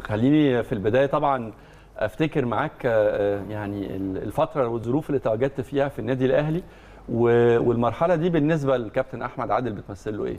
خليني في البدايه طبعا افتكر معاك آه، آه، يعني الفتره والظروف اللي تواجدت فيها في النادي الاهلي والمرحله دي بالنسبه للكابتن احمد عادل بتمثل له ايه؟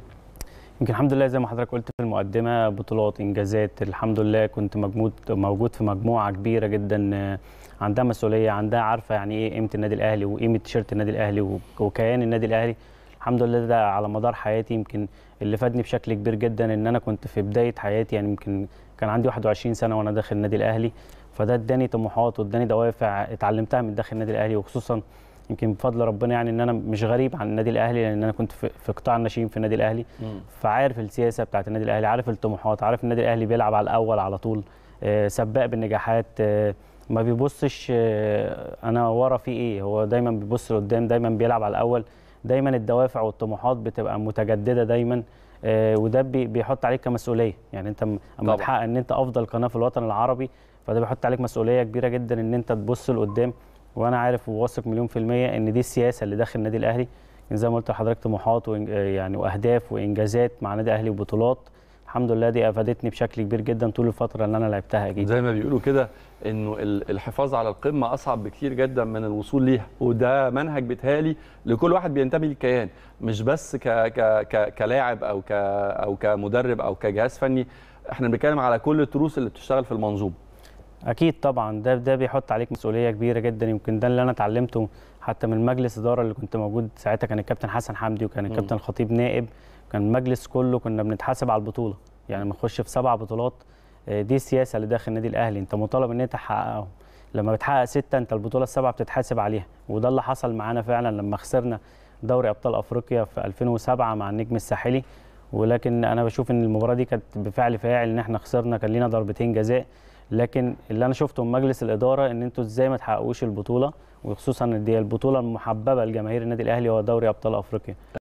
يمكن الحمد لله زي ما حضرتك قلت في المقدمه بطولات انجازات الحمد لله كنت موجود موجود في مجموعه كبيره جدا آه، عندها مسؤوليه عندها عارفه يعني ايه قيمه النادي الاهلي وقيمه تيشيرت النادي الاهلي وكيان النادي الاهلي الحمد لله ده على مدار حياتي يمكن اللي فادني بشكل كبير جدا ان انا كنت في بدايه حياتي يعني يمكن كان عندي 21 سنه وانا داخل النادي الاهلي فده اداني طموحات واداني دوافع اتعلمتها من داخل النادي الاهلي وخصوصا يمكن بفضل ربنا يعني ان انا مش غريب عن النادي الاهلي لان انا كنت في قطاع الناشئين في النادي الاهلي فعارف السياسه بتاعه النادي الاهلي عارف الطموحات عارف النادي الاهلي بيلعب على الاول على طول آه، سباق بالنجاحات آه، ما بيبصش آه، انا ورا في ايه هو دايما بيبص لقدام دايما بيلعب على الاول دايما الدوافع والطموحات بتبقى متجدده دايما آه، وده بيحط عليك كمسؤوليه يعني انت اما تحقق ان انت افضل قناه في الوطن العربي فده بيحط عليك مسؤوليه كبيره جدا ان انت تبص لقدام وانا عارف وواثق مليون في الميه ان دي السياسه اللي داخل النادي الاهلي يعني زي ما قلت لحضرتك طموحات يعني واهداف وانجازات مع النادي الاهلي وبطولات الحمد لله دي افادتني بشكل كبير جدا طول الفتره اللي انا لعبتها اكيد زي ما بيقولوا كده انه الحفاظ على القمه اصعب بكثير جدا من الوصول ليها وده منهج بيتهيألي لكل واحد بينتمي للكيان مش بس ك ك ك كلاعب او ك او كمدرب او كجهاز فني احنا بنتكلم على كل التروس اللي بتشتغل في المنظومه اكيد طبعا ده ده بيحط عليك مسؤوليه كبيره جدا يمكن ده اللي انا اتعلمته حتى من مجلس اداره اللي كنت موجود ساعتها كان الكابتن حسن حمدي وكان الكابتن الخطيب نائب كان المجلس كله كنا بنتحاسب على البطوله يعني لما نخش في سبع بطولات آه، دي السياسه اللي داخل النادي الاهلي انت مطالب ان انت تحققهم لما بتحقق سته انت البطوله السبعه بتتحاسب عليها وده اللي حصل معانا فعلا لما خسرنا دوري ابطال افريقيا في 2007 مع النجم الساحلي ولكن انا بشوف ان المباراه دي كانت بفعل فاعل ان احنا خسرنا كان لينا ضربتين جزاء لكن اللي انا شفته من مجلس الاداره ان انتوا ازاي ما تحققوش البطوله وخصوصا ان دي البطوله المحببه لجماهير النادي الاهلي هو دوري ابطال افريقيا